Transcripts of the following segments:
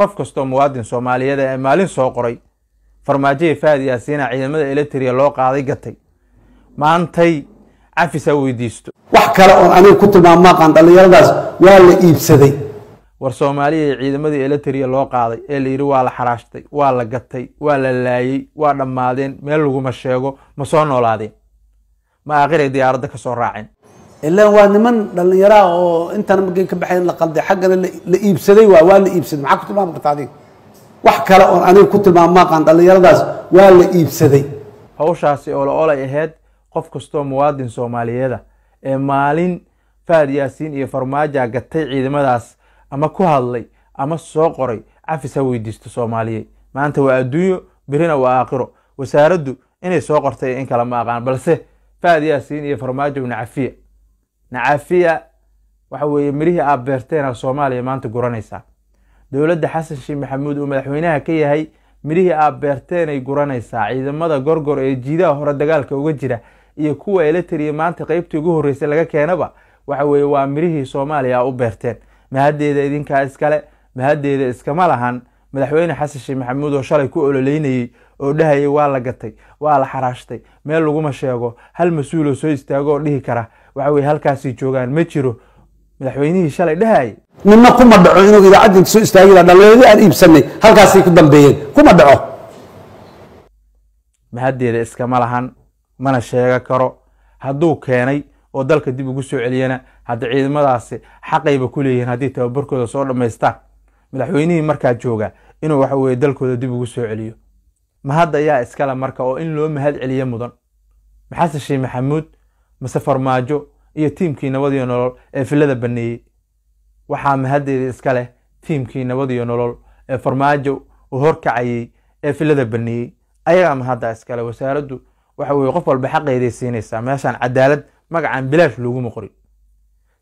qof kastoo muwaadin soomaaliyeed ee maalin soo qoray farmaajoya fahad yaasiina ciidamada eletriga loo qaaday gatay maantay cafisaa weydiisto wax kale oo anigu ku tilmaammaaqaan dhallinyaradaas waa la iibsaday war soomaaliya ciidamadii eletriga loo qaaday ee la yidhi waa la xaraashtay waa la gatay waa la laayey waa dhammaadeen meel laguma sheego ma soo noolaadeen ma aakhiray diyaaradda ka soo raaceen ilan waa niman dhalinyaraha oo intana mageen ka baxay in la qalday xaggana la iibsaday waa waa la iibsaday maxaa ku tilmaami karta adiga wax kale oon aniga ku maaqaan dhallinyaradaas waa la iibsaday hawshaasi oola olay ay ahayd qof kastoo muwaadin soomaaliyeeda ee maalin faad yaasiin iyo farmaaja gatay ciidamadaas ama ku hadlay ama soo qoray cafis ha weydiisto soomaaliye maanta waa adduunyo birina waa aakhiro wasaaraddu inay soo qortay in kala ma aqaan balse faad yaasiin iyo farmaajo ibnu cafiya nacaafiya waxa weeye mirihii aad beerteena soomaaliya maanta guranaysaa dowladda xasan sheekh maxamuud uu madaxweynaha ka yahay mirihii aad beerteenay guranaysaa ciidamada gorgor ee jiidaha hore dagaalka uga jira iyo kuwa eletariya maanta qeybtii ugu horreysay laga keenaba waxa weeye waa mirihii soomaaliya a u beerteen mahaddeeda idinkaa iskale mahaddeeda iskama lahan madaxweyne xasan sheekh maxamuud oo shalay ku ololeynayey oo dhahayay waa la gatay waa la xaraashtay meel laguma sheego hal mas-uuloo soo istaago oo dhihi kara waxa weye halkaasay joogaan ma jiro madaxweynihii shalay dhahayay ninna kuma dhaco inuu idaacaddeeda soo istaagida dhallinyaradi aan iibsanay halkaasay ku dambeeyeen kuma dhaco mahaddeeda iskama lahan mana sheega karo hadduu keenay oo dalka dib ugu soo celiyana hadda ciidamadaasi xaqayba ku leeyihiin haddii tababarkooda soo dhammaystaan madaxweynihii markaa jooga inuu waxa weye dalkooda dib ugu soo celiyo mahadda yaa iskale marka oo in loo mahad celiyo mudan maxase sheekh maxamuud mase farmaajo iyo tiimkii nabadiyo nolol ee filada baneeyey waxaa mahaddeeda iskaleh leh tiimkii nabadiyo nolol ee farmaajo uu horkacayey ee filada baneeyey ayagaa mahadda iskale wasaaraddu waxa weye qof walba xaqeeday siinaysaa meeshaan cadaalad magacan bilaash looguma qori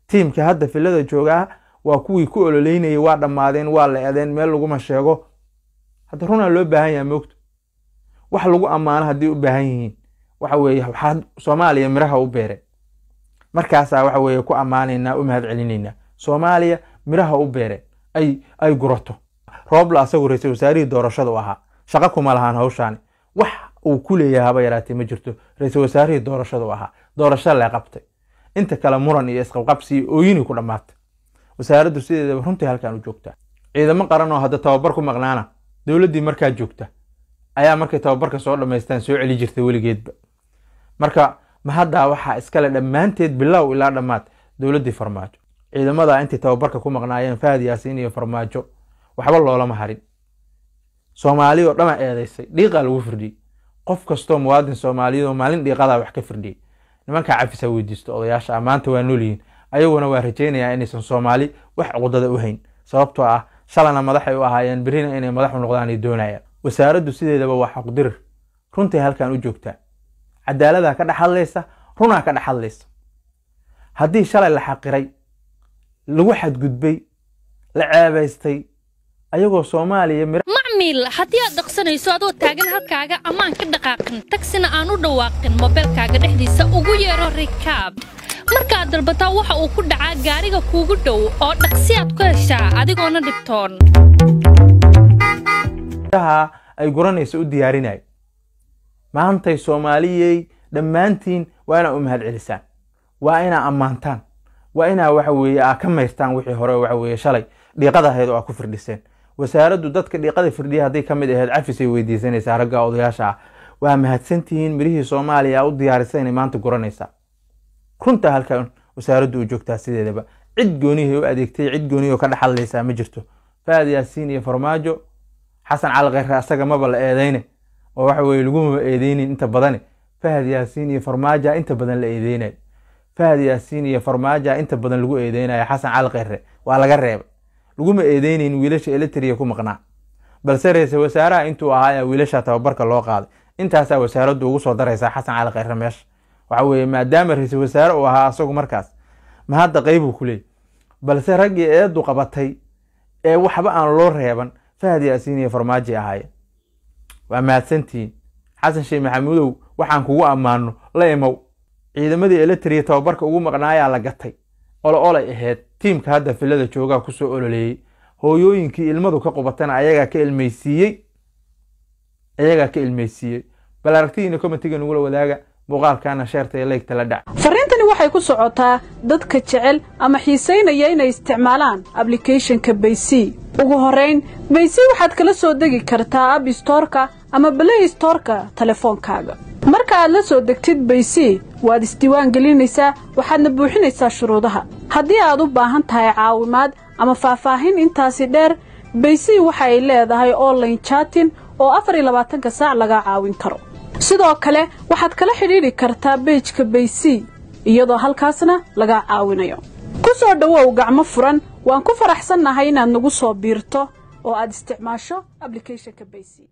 tiimka hadda filada joogaa waa kuwii ku ololeynayay waa dhammaadeen waa la edeen meel laguma sheego hadda runaa loo baahan yaha moogto wax lagu ammaano hadday u baahan yihiin waxa soomaaliya miraha u beere markaasaa waxa ku ammaanaynaa u mahad celinaynaa soomaaliya miraha u beereen ay ay gurato roobla asagu ra-iisul wasaarihii doorashada u ahaa shaqa kuma lahaan hawshaani wax uu ku leeyahay haba yaraatee ma jirto ra-iisul wasaarihii doorashada u ahaa doorasho lee qabtay inta kale muran iyo isqabqabsi ooyini ku dhammaatay wasaaraddu sideedaba runtii halkan u joogtaa ciidamo qaran oo hadda tababar ku maqnaana dowladdii markaa joogta ayaa markay tababarka soo dhammaystaan soo celi jirtay weligeedba marka ma haddaa waxaa iskale dhammaanteed bilow ilaa dhammaad dowladdii farmaajo ciidamada intay tababarka ku maqnaayeen fahad yaasiin iyo farmaajo waxba loolama harin soomaali dhama eedaysay dhiiqaa lagu firdhiyey qof kastoo muwaadin soomaaliyeedoo maalin dhiiqadaa wax ka firdhiyey nimankaa cafisa weydiisto odayaasha a maanta waa noolyihiin ayaguna waa rajaynayaa inaysan soomaali wax cuqudada u hayn sababtoo ah shalana madaxay u ahaayeen berina inay madaxu u noqdaan ay doonayaan wasaaraddu sideedaba waa xaqdirir runtay halkan u joogtaa cadaaladaa ka dhex hadlaysa runaa ka dhex hadlaysa haddii shalay la xaqiray lagu xadgudbay la ceebaystay ayagoo soomaaliya macmiil haddii aad dhaqsanayso adoo taagan halkaaga ammaan ka dhaqaaqin tagsina aan u dhawaaqin mobeelkaaga dhexdiisa ugu yeero rikaab markaad dalbataa waxa uu ku dhacaa gaariga kuugu dhow oo dhaqsi aad ku heshaa adigoona dhibtoon aa ay guranayso u diyaarinay maantay soomaaliyey dhammaantiin waa inaa u mahadcelisaan waa inaa ammaantaan waa inaa waxa weeye aa ka mayrtaan wixii hore waxa weye shalay dhiiqada oo aa ku firdhiseen wasaaraddu dadka dhiiqada firdhiya hadday ka mid ahayd cafis ay weydiisanaysaa ragga odayaasha ah waa mahadsantihiin mirihii soomaaliya u diyaarisa inay maanta guranaysaa runta halka wasaaraddu u joogtaa sideedaba cid goonihi u adeegtay cid goonihi ka dhex hadlaysaa ma jirto faad yaasiin iyo farmaajo xasan cali kheyre asaga maba la eedeyne oo waxa weye lagumaba eedeynin inta badane fahad yaasiin iyo farmaaja inta badan la eedeynayo fahad yaasiin iyo farmaaja inta badan lagu eedeynayo xasan cali kheyre waa laga reebay laguma eedeynayn wiilasha eletriya ku maqnaa balse reese wasaaraha intuu ahaa wiilasha tababarka loo qaaday intaasaa wasaaraddu ugu soo daraysaa xasan cali kheyre meesha waxa weye maadaama ra-iisul wasaare uu ahaa asagu markaas ma hadda qeybuu ku leeyay balse raggii eedu qabatay ee waxba aan loo reeban fahad yaasiin iyo farmaaji ahaay waa mahadsantihiin xasan sheekh maxamuudow waxaan kugu ammaano la imow ciidamadii eletariya tababarka ugu maqnaayaa la gatay olo olay ahayd tiimka hadda filada joogaa ku soo ololeeyey hooyooyinkii ilmadu ka qubatana ayagaa ka ilmaysiiyey ayagaa ka ilmaysiiyey bal aragtidiina commentiga nagula wadaaga muuqaalkaana sheertay leegtala dhac fariintani waxay ku socotaa dadka jecel ama xiisaynaya inay isticmaalaan ablicathonka baysii ugu horayn baysii waxaad kala soo degi kartaa ab istoorka ama balay istoorka telefoonkaaga marka aad la soo degtid baysii waad isdiiwaan gelinaysaa waxaadna buuxinaysaa shuruudaha haddii aad u baahan tahay caawimaad ama faahfaahin intaasi dheer baysii waxa ay leedahay online jaatin oo afar iyo labaatanka saac lagaa caawin karo sidoo kale waxaad kala xidhiidhi kartaa beejka baysii iyadoo halkaasna lagaa caawinayo ku soo dhowow gacmo furan waan ku faraxsannahay inaad nagu soo biirto oo aad isticmaasho ablicathonka baysii